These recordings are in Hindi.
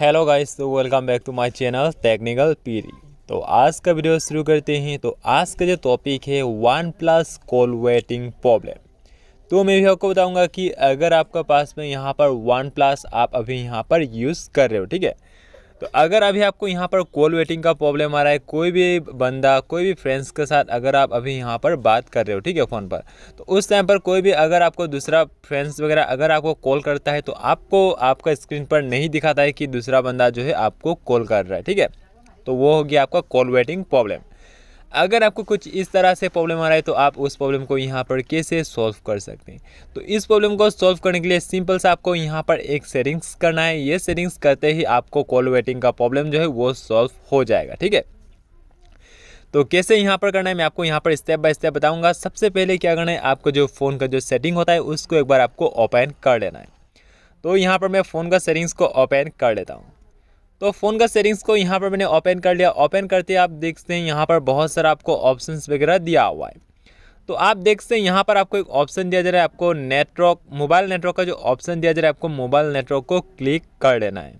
हेलो गाइस तो welcome back to my channel technical पीरी तो आज का वीडियो शुरू करते हैं तो आज का जो टॉपिक है OnePlus call waiting problem तो मैं भी आपको बताऊंगा कि अगर आपका पास में यहाँ पर वन प्लस आप अभी यहाँ पर यूज़ कर रहे हो ठीक है तो अगर अभी आपको यहाँ पर कॉल वेटिंग का प्रॉब्लम आ रहा है कोई भी बंदा कोई भी फ्रेंड्स के साथ अगर आप अभी यहाँ पर बात कर रहे हो ठीक है फ़ोन पर तो उस टाइम पर कोई भी अगर आपको दूसरा फ्रेंड्स वगैरह अगर आपको कॉल करता है तो आपको आपका स्क्रीन पर नहीं दिखाता है कि दूसरा बंदा जो है आपको कॉल कर रहा है ठीक है तो वो हो गया आपका कॉल वेटिंग प्रॉब्लम अगर आपको कुछ इस तरह से प्रॉब्लम आ रहा है तो आप उस प्रॉब्लम को यहाँ पर कैसे सॉल्व कर सकते हैं तो इस प्रॉब्लम को सॉल्व करने के लिए सिंपल से आपको यहाँ पर एक सेटिंग्स करना है ये सेटिंग्स करते ही आपको कॉल वेटिंग का प्रॉब्लम जो है वो सॉल्व हो जाएगा ठीक है तो कैसे यहाँ पर करना है मैं आपको यहाँ पर स्टेप बाय स्टेप बताऊँगा सबसे पहले क्या करना है आपको जो फ़ोन का जो सेटिंग होता है उसको एक बार आपको ओपन कर लेना है तो यहाँ पर मैं फ़ोन का सेटिंग्स को ओपन कर लेता हूँ तो फ़ोन का सेटिंग्स को यहाँ पर मैंने ओपन कर लिया ओपन करते आप देखते हैं यहाँ पर बहुत सारा आपको ऑप्शन वगैरह दिया हुआ है तो आप देखते हैं यहाँ पर आपको एक ऑप्शन दिया जा रहा है आपको नेटवर्क मोबाइल नेटवर्क का जो ऑप्शन दिया जा रहा है आपको मोबाइल नेटवर्क को क्लिक कर लेना है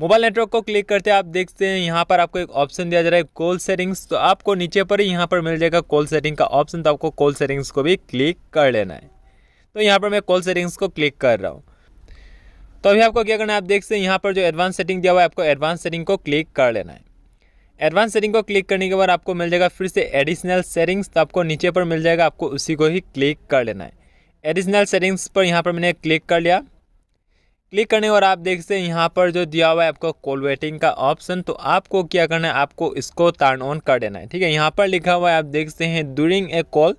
मोबाइल नेटवर्क को क्लिक करते आप देखते हैं यहाँ पर आपको एक ऑप्शन दिया जा रहा है कॉल सेटिंग्स तो आपको नीचे पर ही यहाँ पर मिल जाएगा कॉल सेटिंग का ऑप्शन तो आपको कॉल सेटिंग्स को भी क्लिक कर लेना है तो यहाँ पर मैं कॉल सेटिंग्स को क्लिक कर रहा हूँ तो अभी आपको क्या करना है आप देख सकते हैं यहाँ पर जो एडवांस सेटिंग दिया हुआ है आपको एडवांस सेटिंग को क्लिक कर लेना है एडवांस सेटिंग को क्लिक करने के बाद आपको मिल जाएगा फिर से एडिशनल सेटिंग्स तो आपको नीचे पर मिल जाएगा आपको उसी को ही क्लिक कर लेना है एडिशनल सेटिंग्स पर यहाँ पर मैंने क्लिक कर लिया क्लिक करने और आप देख सकते हैं यहाँ पर जो दिया हुआ है आपको कॉल वेटिंग का ऑप्शन तो आपको क्या करना है आपको इसको टर्न ऑन कर देना है ठीक है यहाँ पर लिखा हुआ है आप देख सकते हैं during a call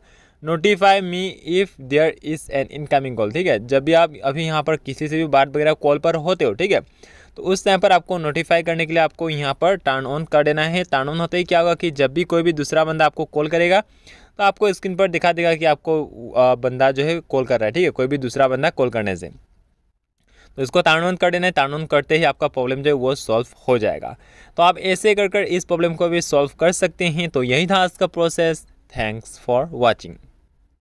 notify me if there is an incoming call ठीक है जब भी आप अभी यहाँ पर किसी से भी बात वगैरह कॉल पर होते हो ठीक है तो उस टाइम पर आपको नोटिफाई करने के लिए आपको यहाँ पर टर्न ऑन कर देना है टर्न ऑन होते ही क्या होगा कि जब भी कोई भी दूसरा बंदा आपको कॉल करेगा तो आपको स्क्रीन पर दिखा देगा कि आपको बंदा जो है कॉल कर रहा है ठीक है कोई भी दूसरा बंदा कॉल करने से तो इसको टर्न ऑन कर देना है टर्न ऑन करते ही आपका प्रॉब्लम जो है वो सॉल्व हो जाएगा तो आप ऐसे कर कर इस प्रॉब्लम को भी सॉल्व कर सकते हैं तो यही था आज का प्रोसेस थैंक्स फॉर वॉचिंग